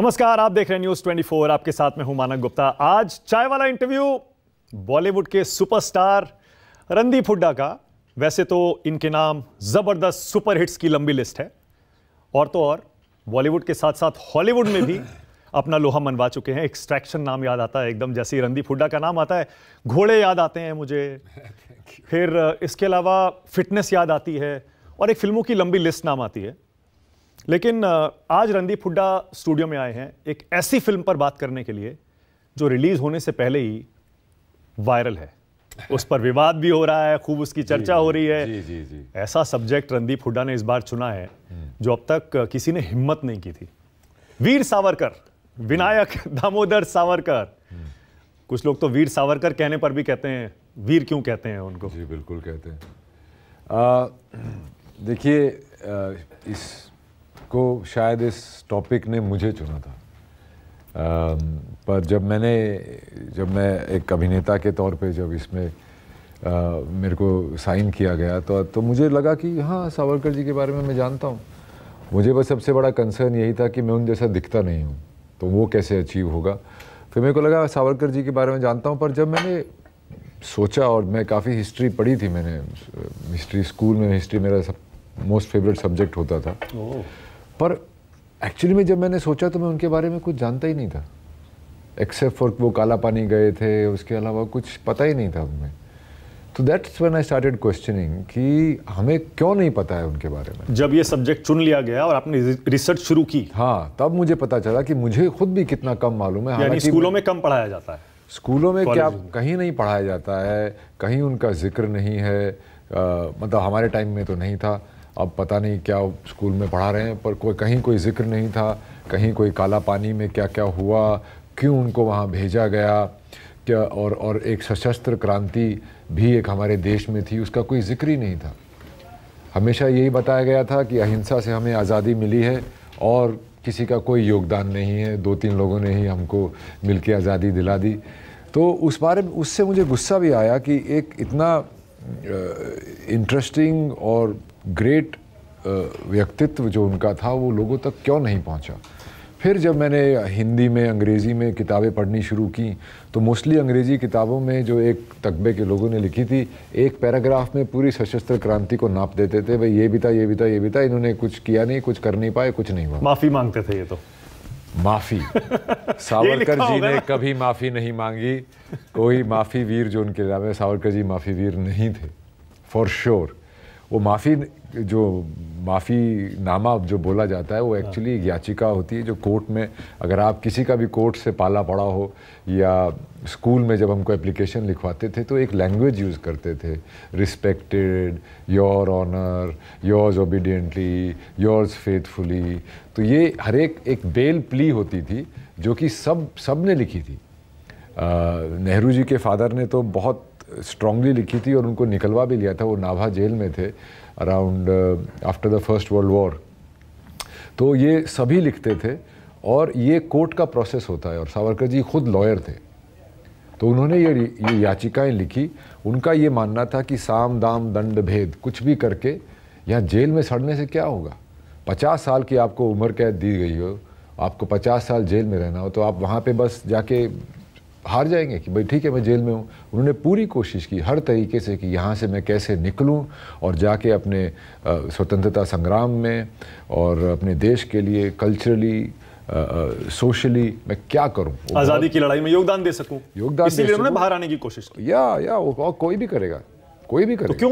नमस्कार आप देख रहे हैं न्यूज 24 आपके साथ में हूं मानक गुप्ता आज चाय वाला इंटरव्यू बॉलीवुड के सुपरस्टार रणदीप हुड्डा का वैसे तो इनके नाम जबरदस्त सुपर हिट्स की लंबी लिस्ट है और तो और बॉलीवुड के साथ साथ हॉलीवुड में भी अपना लोहा मनवा चुके हैं एक्सट्रैक्शन नाम याद आता है एकदम जैसे ही रणदीप हुड्डा का नाम आता है घोड़े याद आते हैं मुझे फिर इसके अलावा फिटनेस याद आती है और एक फिल्मों की लंबी लिस्ट नाम आती है लेकिन आज रणदीप हुड्डा स्टूडियो में आए हैं एक ऐसी फिल्म पर बात करने के लिए जो रिलीज होने से पहले ही वायरल है उस पर विवाद भी हो रहा है खूब उसकी चर्चा हो रही है जी, जी, जी। ऐसा सब्जेक्ट रणदीप हुड्डा ने इस बार चुना है हम्म। जो अब तक किसी ने हिम्मत नहीं की थी वीर सावरकर विनायक हम्म। दामोदर सावरकर हम्म। कुछ लोग तो वीर सावरकर कहने पर भी कहते हैं वीर क्यों कहते हैं उनको जी बिल्कुल कहते हैं देखिए इस को शायद इस टॉपिक ने मुझे चुना था आ, पर जब मैंने जब मैं एक अभिनेता के तौर पे जब इसमें आ, मेरे को साइन किया गया तो तो मुझे लगा कि हाँ सावरकर जी के बारे में मैं जानता हूँ मुझे बस सबसे बड़ा कंसर्न यही था कि मैं उन जैसा दिखता नहीं हूँ तो वो कैसे अचीव होगा फिर मेरे को लगा सावरकर जी के बारे में जानता हूँ पर जब मैंने सोचा और मैं काफ़ी हिस्ट्री पढ़ी थी मैंने हिस्ट्री स्कूल में हिस्ट्री मेरा सब मोस्ट फेवरेट सब्जेक्ट होता था पर एक्चुअली में जब मैंने सोचा तो मैं उनके बारे में कुछ जानता ही नहीं था एक्सेप्ट फॉर वो काला पानी गए थे उसके अलावा कुछ पता ही नहीं था हमें तो that's when I started questioning कि हमें क्यों नहीं पता है उनके बारे में जब ये सब्जेक्ट चुन लिया गया और आपने रिसर्च शुरू की हाँ तब मुझे पता चला कि मुझे खुद भी कितना कम मालूम है यानी स्कूलों में कम पढ़ाया जाता है स्कूलों में क्या कहीं नहीं पढ़ाया जाता है कहीं उनका जिक्र नहीं है आ, मतलब हमारे टाइम में तो नहीं था अब पता नहीं क्या स्कूल में पढ़ा रहे हैं पर कोई कहीं कोई जिक्र नहीं था कहीं कोई काला पानी में क्या क्या हुआ क्यों उनको वहाँ भेजा गया क्या और और एक सशस्त्र क्रांति भी एक हमारे देश में थी उसका कोई जिक्र ही नहीं था हमेशा यही बताया गया था कि अहिंसा से हमें आज़ादी मिली है और किसी का कोई योगदान नहीं है दो तीन लोगों ने ही हमको मिल आज़ादी दिला दी तो उस बारे में उससे मुझे गुस्सा भी आया कि एक इतना इंटरेस्टिंग और ग्रेट uh, व्यक्तित्व जो उनका था वो लोगों तक क्यों नहीं पहुंचा फिर जब मैंने हिंदी में अंग्रेज़ी में किताबें पढ़नी शुरू की तो मोस्टली अंग्रेज़ी किताबों में जो एक तकबे के लोगों ने लिखी थी एक पैराग्राफ में पूरी सशस्त्र क्रांति को नाप देते थे भाई ये भी था ये भी था ये भी था इन्होंने कुछ किया नहीं कुछ कर नहीं पाए कुछ नहीं हुआ माफ़ी मांगते थे ये तो माफ़ी सावरकर जी ने कभी माफ़ी नहीं मांगी कोई माफ़ी वीर जो उनके नाम है सावरकर जी माफ़ी वीर नहीं थे फॉर श्योर sure. वो माफ़ी जो माफ़ी नामा जो बोला जाता है वो एक्चुअली हाँ। एक याचिका होती है जो कोर्ट में अगर आप किसी का भी कोर्ट से पाला पड़ा हो या स्कूल में जब हमको एप्लीकेशन लिखवाते थे तो एक लैंग्वेज यूज़ करते थे respected your honour yours obediently yours faithfully तो ये हर एक एक बेल प्ली होती थी जो कि सब सब ने लिखी थी नेहरू जी के फादर ने तो बहुत स्ट्रांगली लिखी थी और उनको निकलवा भी लिया था वो नाभा जेल में थे around after the first world war तो ये सभी लिखते थे और ये कोर्ट का प्रोसेस होता है और सावरकर जी खुद लॉयर थे तो उन्होंने ये ये याचिकाएं लिखी उनका ये मानना था कि साम दाम दंड भेद कुछ भी करके यहाँ जेल में सड़ने से क्या होगा पचास साल की आपको उम्र कैद दी गई हो आपको पचास साल जेल में रहना हो तो आप वहाँ पे बस जाके हार जाएंगे कि भाई ठीक है मैं जेल में हूँ उन्होंने पूरी कोशिश की हर तरीके से कि यहाँ से मैं कैसे निकलूँ और जाके अपने स्वतंत्रता संग्राम में और अपने देश के लिए कल्चरली सोशली मैं क्या करूं आज़ादी की लड़ाई में योगदान दे सकूं योगदान बाहर आने की कोशिश की या या वो कोई भी करेगा कोई भी तो करेगा तो क्यों